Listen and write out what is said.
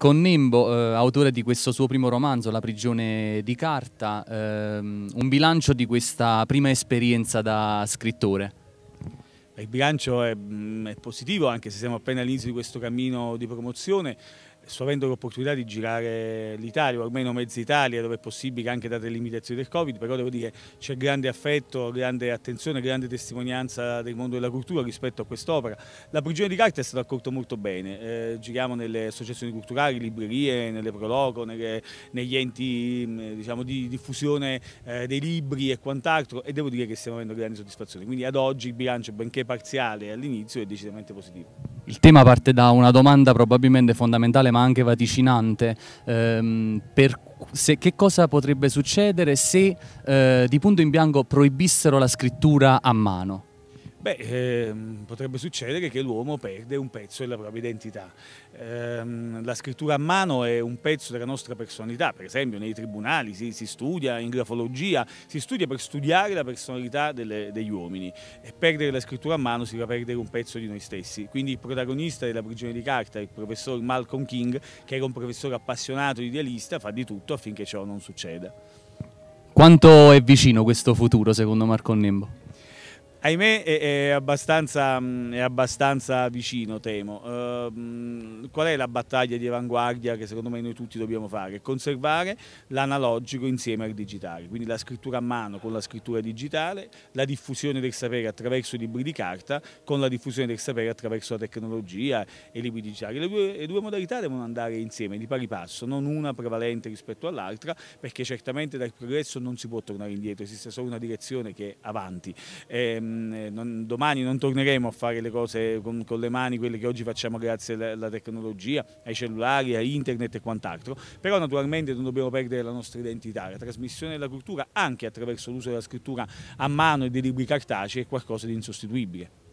con Nembo, eh, autore di questo suo primo romanzo, La prigione di carta, ehm, un bilancio di questa prima esperienza da scrittore. Il bilancio è, mm, è positivo anche se siamo appena all'inizio di questo cammino di promozione, sto avendo l'opportunità di girare l'Italia, o almeno mezza Italia, dove è possibile anche date le limitazioni del Covid, però devo dire c'è grande affetto, grande attenzione, grande testimonianza del mondo della cultura rispetto a quest'opera. La prigione di carta è stata accolta molto bene, eh, giriamo nelle associazioni culturali, librerie, nelle prologo, nelle, negli enti mm, diciamo, di diffusione eh, dei libri e quant'altro e devo dire che stiamo avendo grande soddisfazione, quindi ad oggi il bilancio benché parziale all'inizio è decisamente positivo. Il tema parte da una domanda probabilmente fondamentale ma anche vaticinante, ehm, per se, che cosa potrebbe succedere se eh, di punto in bianco proibissero la scrittura a mano? Beh, ehm, potrebbe succedere che l'uomo perde un pezzo della propria identità. Ehm, la scrittura a mano è un pezzo della nostra personalità, per esempio nei tribunali si, si studia in grafologia, si studia per studiare la personalità delle, degli uomini e perdere la scrittura a mano si va perdere un pezzo di noi stessi. Quindi il protagonista della prigione di carta, il professor Malcolm King, che era un professore appassionato e idealista, fa di tutto affinché ciò non succeda. Quanto è vicino questo futuro secondo Marco Nimbo? ahimè è, è, abbastanza, è, abbastanza, vicino, temo. Eh, qual è la battaglia di avanguardia che secondo me noi tutti dobbiamo fare? Conservare l'analogico insieme al digitale, quindi la scrittura a mano con la scrittura digitale, la diffusione del sapere attraverso i libri di carta, con la diffusione del sapere attraverso la tecnologia e i libri digitali. Le due, le due modalità devono andare insieme, di pari passo, non una prevalente rispetto all'altra, perché certamente dal progresso non si può tornare indietro, esiste solo una direzione che è avanti. Eh, Mm, eh, non, domani non torneremo a fare le cose con, con, le mani, quelle che oggi facciamo grazie alla, alla tecnologia, ai cellulari, a internet e quant'altro, però naturalmente non dobbiamo perdere la nostra identità, la trasmissione della cultura anche attraverso l'uso della scrittura a mano e dei libri cartacei è qualcosa di insostituibile.